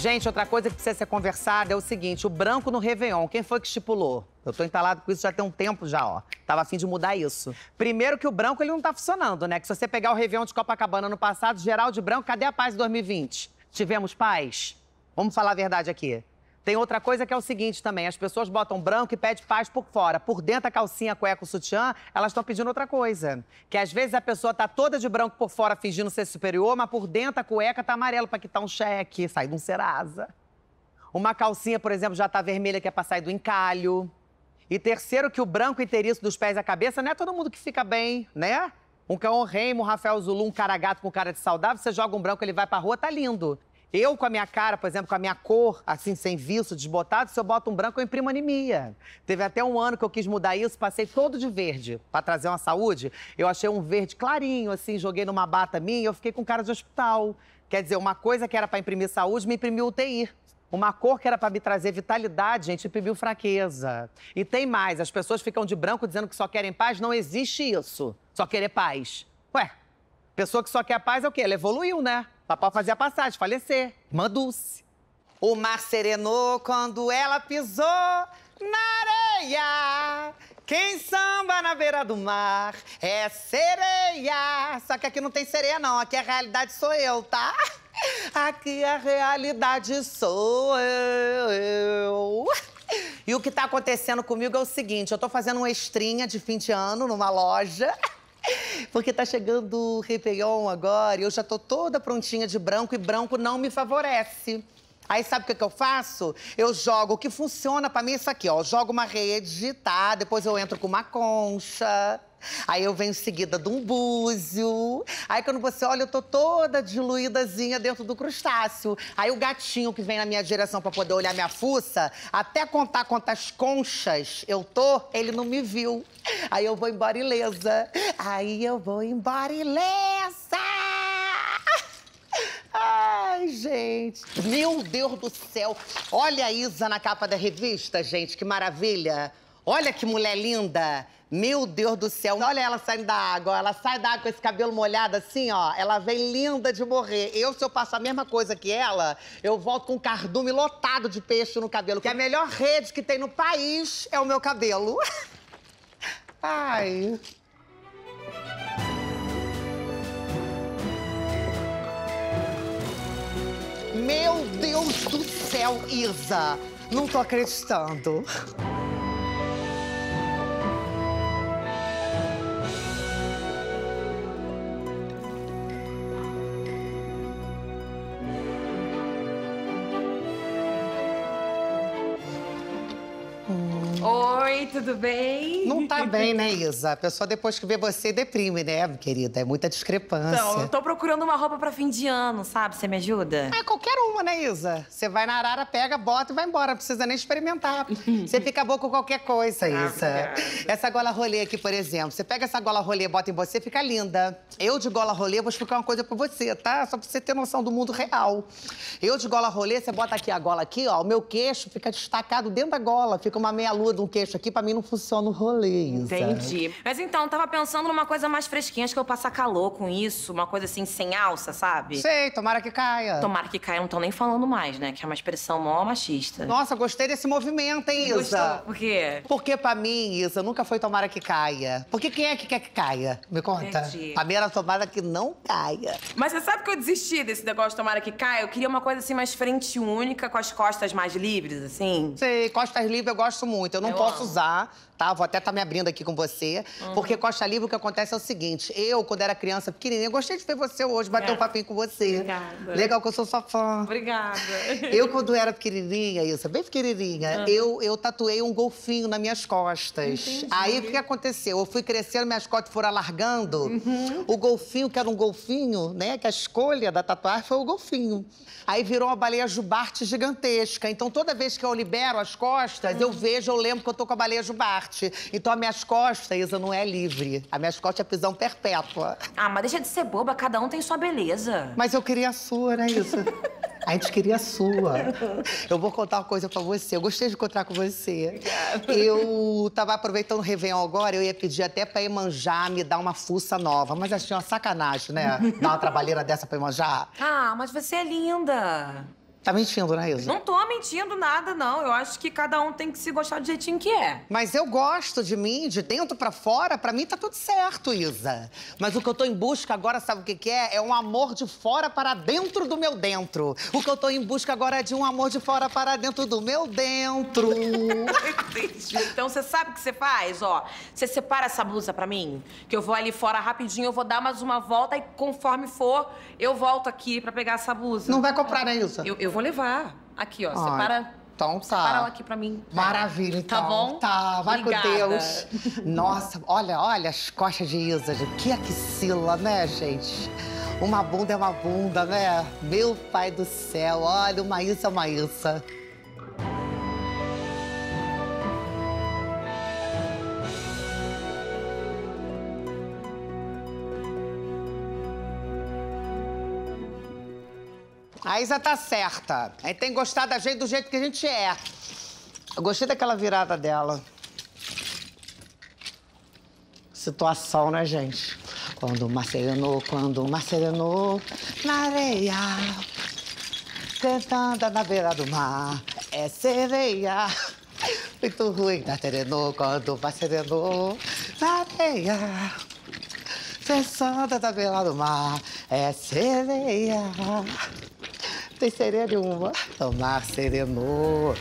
Gente, outra coisa que precisa ser conversada é o seguinte: o branco no Réveillon, quem foi que estipulou? Eu tô entalado com isso já tem um tempo já, ó. Tava afim de mudar isso. Primeiro que o branco ele não tá funcionando, né? Que se você pegar o Réveillon de Copacabana no passado, geral de branco, cadê a paz de 2020? Tivemos paz? Vamos falar a verdade aqui. Tem outra coisa que é o seguinte também: as pessoas botam branco e pede paz por fora. Por dentro, a calcinha, a cueca, o sutiã, elas estão pedindo outra coisa. Que às vezes a pessoa tá toda de branco por fora, fingindo ser superior, mas por dentro a cueca tá amarela para quitar um cheque, sair de um serasa. Uma calcinha, por exemplo, já tá vermelha, que é para sair do encalho. E terceiro, que o branco inteiriço dos pés à cabeça não é todo mundo que fica bem, né? Um cão remo, um Rafael Zulu, um cara gato com cara de saudável, você joga um branco, ele vai pra rua, tá lindo. Eu, com a minha cara, por exemplo, com a minha cor, assim, sem vício, desbotado, se eu boto um branco, eu imprimo anemia. Teve até um ano que eu quis mudar isso, passei todo de verde para trazer uma saúde. Eu achei um verde clarinho, assim, joguei numa bata minha e eu fiquei com cara de hospital. Quer dizer, uma coisa que era para imprimir saúde, me imprimiu UTI. Uma cor que era para me trazer vitalidade, gente, imprimiu fraqueza. E tem mais, as pessoas ficam de branco dizendo que só querem paz. Não existe isso. Só querer paz. Ué, pessoa que só quer paz é o quê? Ela evoluiu, né? Papai fazia passagem, falecer. Mandou-se. O mar serenou quando ela pisou na areia. Quem samba na beira do mar é sereia. Só que aqui não tem sereia, não. Aqui a realidade sou eu, tá? Aqui a realidade sou eu. E o que tá acontecendo comigo é o seguinte: eu tô fazendo uma estrinha de fim de ano numa loja. Porque tá chegando o Réveillon agora e eu já tô toda prontinha de branco e branco não me favorece. Aí sabe o que, que, eu faço? Eu jogo o que funciona para mim é isso aqui, ó. jogo uma rede, tá? Depois eu entro com uma concha. Aí eu venho seguida de um búzio. Aí quando você olha, eu tô toda diluídazinha dentro do crustáceo. Aí o gatinho que vem na minha direção para poder olhar minha fuça, até contar quantas conchas eu tô, ele não me viu. Aí eu vou embora ilesa. Aí eu vou embora ilesa! Ai, gente. Meu Deus do céu. Olha a Isa na capa da revista, gente. Que maravilha. Olha que mulher linda! Meu Deus do céu, olha ela saindo da água. Ela sai da água com esse cabelo molhado assim, ó. Ela vem linda de morrer. Eu, se eu passar a mesma coisa que ela, eu volto com um cardume lotado de peixe no cabelo. Que a melhor rede que tem no país é o meu cabelo. Ai. Meu Deus do céu, Isa! Não tô acreditando. Oi, tudo bem? Não tá bem, né, Isa? A pessoa depois que vê você deprime, né, querida? É muita discrepância. Então, eu tô procurando uma roupa pra fim de ano, sabe? Você me ajuda? É qualquer uma, né, Isa? Você vai na arara, pega, bota e vai embora. Não precisa nem experimentar. Você fica boa com qualquer coisa, ah, Isa. Essa gola rolê aqui, por exemplo. Você pega essa gola rolê, bota em você, fica linda. Eu de gola rolê, vou explicar uma coisa pra você, tá? Só pra você ter noção do mundo real. Eu de gola rolê, você bota aqui a gola aqui, ó. O meu queixo fica destacado dentro da gola. Fica uma meia-lua de um queixo aqui aqui pra mim não funciona o rolê, Isa. Entendi. Mas então, tava pensando numa coisa mais fresquinha, acho que eu passar calor com isso, uma coisa assim, sem alça, sabe? Sei, tomara que caia. Tomara que caia, não tão nem falando mais, né? Que é uma expressão mó machista. Nossa, gostei desse movimento, hein, Isa? Gostou? Por quê? Porque pra mim, Isa, nunca foi tomara que caia. Porque quem é que quer que caia? Me conta. Entendi. Pra mim era tomara que não caia. Mas você sabe que eu desisti desse negócio de tomara que caia? Eu queria uma coisa assim, mais frente única, com as costas mais livres, assim. Sei, costas livres eu gosto muito. Eu não eu posso amo causar tá? Vou até estar tá me abrindo aqui com você. Uhum. Porque Costa Livre, o que acontece é o seguinte: eu, quando era criança pequenininha, gostei de ver você hoje, bater um papinho com você. Obrigada. Legal que eu sou sua fã. Obrigada. Eu, quando era pequenininha, isso, bem pequenininha, uhum. eu, eu tatuei um golfinho nas minhas costas. Entendi. Aí o que aconteceu? Eu fui crescendo, minhas costas foram alargando. Uhum. O golfinho, que era um golfinho, né? Que a escolha da tatuagem foi o golfinho. Aí virou uma baleia jubarte gigantesca. Então toda vez que eu libero as costas, uhum. eu vejo, eu lembro que eu tô com a baleia jubarte arte. Então as minhas costas, Isa, não é livre. A minhas costas é prisão perpétua. Ah, mas deixa de ser boba, cada um tem sua beleza. Mas eu queria a sua, né, Isa? A gente queria a sua. Eu vou contar uma coisa pra você. Eu gostei de encontrar com você. Eu tava aproveitando o Réveillon agora, eu ia pedir até pra manjar me dar uma fuça nova. Mas achei assim, uma sacanagem, né? Dar uma trabalheira dessa pra manjar Ah, mas você é linda. Tá mentindo, né, Isa? Não tô mentindo nada, não. Eu acho que cada um tem que se gostar do jeitinho que é. Mas eu gosto de mim, de dentro para fora, para mim tá tudo certo, Isa. Mas o que eu tô em busca agora, sabe o que, que é? É um amor de fora para dentro do meu dentro. O que eu tô em busca agora é de um amor de fora para dentro do meu dentro. Então você sabe o que você faz, ó. Você separa essa blusa para mim, que eu vou ali fora rapidinho, eu vou dar mais uma volta e conforme for, eu volto aqui para pegar essa blusa. Não vai comprar, né, Isa? Eu, eu vou levar. Aqui, ó. Ai. Separa. Então tá. Separa ela aqui pra mim. Maravilha, tá então. Tá bom? Tá, vai Obrigada. com Deus. Nossa, olha, olha as costas de Isa, gente. Que axila, né, gente? Uma bunda é uma bunda, né? Meu pai do céu, olha, uma Isa é uma Isa. A Isa tá certa. A gente tem que gostar da gente do jeito que a gente é. Eu gostei daquela virada dela. Situação, né, gente? Quando macerenou, quando macerenou, na areia, tentando na beira do mar, é sereia. Muito ruim, na né, serenou, quando macerenou, na areia, pensando na beira do mar, é sereia tem sereia nenhuma. Tomar serenou.